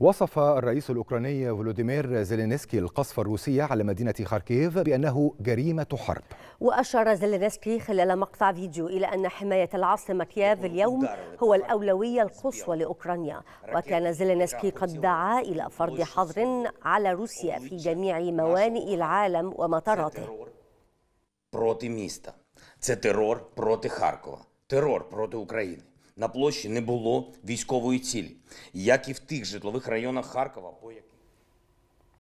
وصف الرئيس الأوكراني فولوديمير زيلينسكي القصف الروسي على مدينة خاركيف بأنه جريمة حرب وأشار زيلينسكي خلال مقطع فيديو إلى أن حماية العاصمة كييف اليوم هو الأولوية القصوى لأوكرانيا وكان زيلينسكي قد دعا إلى فرض حظر على روسيا في جميع موانئ العالم ومطاراته на площі не було військової цілі, як і в тих житлових районах Харкова, по яких